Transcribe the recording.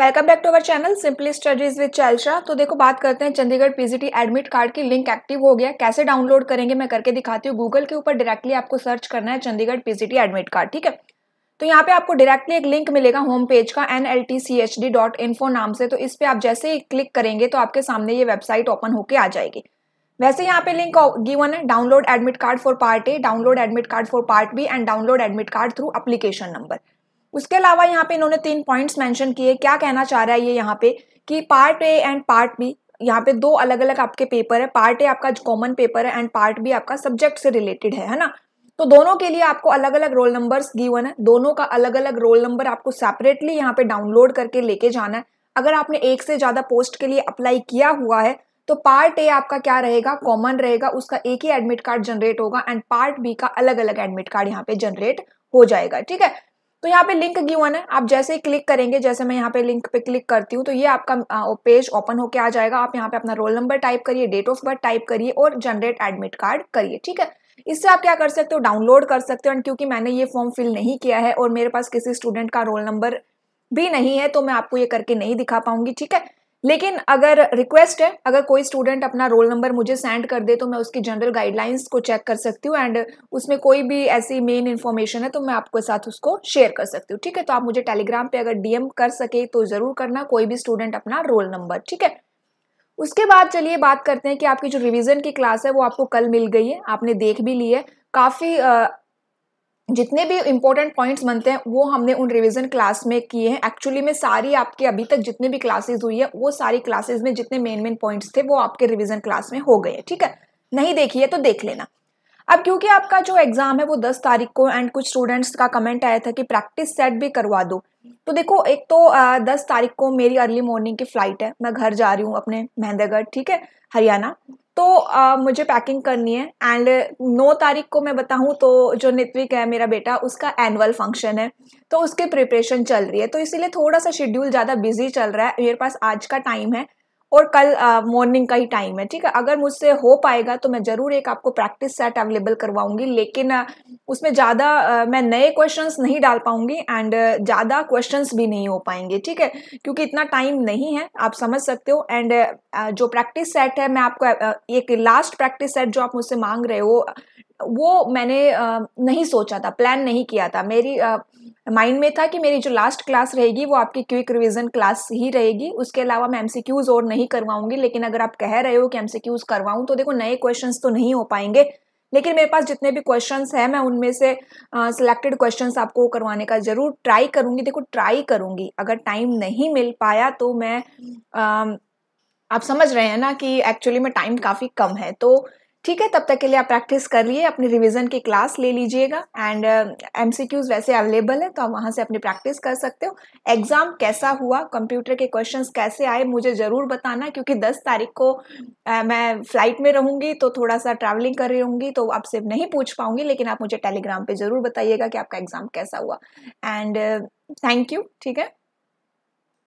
welcome back to our channel simply studies with चैलशा तो देखो बात करते हैं चंडीगढ़ पीजीटी एडमिट कार्ड की लिंक एक्टिव हो गया कैसे डाउनलोड करेंगे मैं करके दिखाती हूँ गूगल के ऊपर डायरेक्टली आपको सर्च करना है चंडीगढ़ पीजीटी एडमिट कार्ड ठीक है तो यहाँ पे आपको डायरेक्टली एक लिंक मिलेगा होम पेज का N L T C H D dot फो नाम से तो इस पर आप जैसे ही क्लिक करेंगे तो आपके सामने ये वेबसाइट ओपन होकर आ जाएगी वैसे यहाँ पे लिंक गिवन है download admit card for part A download admit card for part B and download admit card through application number उसके अलावा यहाँ पे इन्होंने तीन पॉइंट्स मेंशन किए क्या कहना चाह रहा है ये यहाँ पे कि part A and part B यहाँ पे दो अलग अलग आपके पेपर है पार्ट ए आपका कॉमन पेपर है एंड पार्ट बी आपका सब्जेक्ट से रिलेटेड है है ना तो दोनों के लिए आपको अलग अलग रोल नंबर्स गिवन है दोनों का अलग अलग रोल नंबर आपको सेपरेटली यहाँ पे डाउनलोड करके लेके जाना है अगर आपने एक से ज़्यादा पोस्ट के लिए अप्लाई किया हुआ है तो पार्ट ए आपका क्या रहेगा कॉमन रहेगा उसका एक ही एडमिट कार्ड जनरेट होगा एंड पार्ट बी का अलग अलग एडमिट कार्ड यहाँ पे जनरेट हो जाएगा ठीक है तो यहाँ पे लिंक गिवन है आप जैसे ही क्लिक करेंगे जैसे मैं यहाँ पे लिंक पे क्लिक करती हूँ तो ये आपका पेज ओपन होके आ जाएगा आप यहाँ पे अपना रोल नंबर टाइप करिए डेट ऑफ बर्थ टाइप करिए और जनरेट एडमिट कार्ड करिए ठीक है इससे आप क्या कर सकते हो डाउनलोड कर सकते हो एंड क्योंकि मैंने ये फॉर्म फिल नहीं किया है और मेरे पास किसी स्टूडेंट का रोल नंबर भी नहीं है तो मैं आपको ये करके नहीं दिखा पाऊंगी ठीक है लेकिन अगर रिक्वेस्ट है अगर कोई स्टूडेंट अपना रोल नंबर मुझे सेंड कर दे तो मैं उसकी जनरल गाइडलाइंस को चेक कर सकती हूँ एंड उसमें कोई भी ऐसी मेन इन्फॉर्मेशन है तो मैं आपके साथ उसको शेयर कर सकती हूँ ठीक है तो आप मुझे टेलीग्राम पे अगर डीएम कर सके तो ज़रूर करना कोई भी स्टूडेंट अपना रोल नंबर ठीक है उसके बाद चलिए बात करते हैं कि आपकी जो रिविज़न की क्लास है वो आपको कल मिल गई है आपने देख भी ली है काफ़ी जितने भी इंपॉर्टेंट पॉइंट्स बनते हैं वो हमने उन रिवीजन क्लास में किए हैं एक्चुअली में सारी आपके अभी तक जितने भी क्लासेस हुई है वो सारी क्लासेस में जितने मेन मेन पॉइंट्स थे वो आपके रिवीजन क्लास में हो गए ठीक है नहीं देखी है तो देख लेना अब क्योंकि आपका जो एग्ज़ाम है वो दस तारीख को एंड कुछ स्टूडेंट्स का कमेंट आया था कि प्रैक्टिस सेट भी करवा दो तो देखो एक तो आ, दस तारीख को मेरी अर्ली मॉर्निंग की फ़्लाइट है मैं घर जा रही हूँ अपने महेंद्रगढ़ ठीक है हरियाणा तो आ, मुझे पैकिंग करनी है एंड नौ तारीख को मैं बताऊँ तो जो नित्विक है मेरा बेटा उसका एनुअल फंक्शन है तो उसके प्रिपरेशन चल रही है तो इसीलिए थोड़ा सा शेड्यूल ज़्यादा बिजी चल रहा है मेरे पास आज का टाइम है और कल मॉर्निंग का ही टाइम है ठीक है अगर मुझसे हो पाएगा तो मैं ज़रूर एक आपको प्रैक्टिस सेट अवेलेबल करवाऊंगी लेकिन उसमें ज़्यादा मैं नए क्वेश्चंस नहीं डाल पाऊंगी एंड ज़्यादा क्वेश्चंस भी नहीं हो पाएंगे ठीक है क्योंकि इतना टाइम नहीं है आप समझ सकते हो एंड जो प्रैक्टिस सेट है मैं आपको एक लास्ट प्रैक्टिस सेट जो आप मुझसे मांग रहे हो वो मैंने नहीं सोचा था प्लान नहीं किया था मेरी माइंड में था कि मेरी जो लास्ट क्लास रहेगी वो आपकी क्विक रिविजन क्लास ही रहेगी उसके अलावा मैं एमसीक्यूज और नहीं करवाऊंगी लेकिन अगर आप कह रहे हो कि एमसीक्यूज करवाऊं तो देखो नए क्वेश्चन तो नहीं हो पाएंगे लेकिन मेरे पास जितने भी क्वेश्चन हैं मैं उनमें से सिलेक्टेड uh, क्वेश्चन आपको करवाने का ज़रूर ट्राई करूंगी देखो ट्राई करूंगी अगर टाइम नहीं मिल पाया तो मैं uh, आप समझ रहे हैं ना कि एक्चुअली में टाइम काफ़ी कम है तो ठीक है तब तक के लिए आप प्रैक्टिस कर लिए अपने रिवीजन की क्लास ले लीजिएगा एंड एम सी क्यूज़ वैसे अवेलेबल है तो आप वहाँ से अपनी प्रैक्टिस कर सकते हो एग्ज़ाम कैसा हुआ कंप्यूटर के क्वेश्चंस कैसे आए मुझे ज़रूर बताना क्योंकि 10 तारीख को आ, uh, मैं फ़्लाइट में रहूँगी तो थोड़ा सा ट्रैवलिंग कर रही हूँगी तो आपसे नहीं पूछ पाऊँगी लेकिन आप मुझे टेलीग्राम पर ज़रूर बताइएगा कि आपका एग्ज़ाम कैसा हुआ एंड थैंक यू ठीक है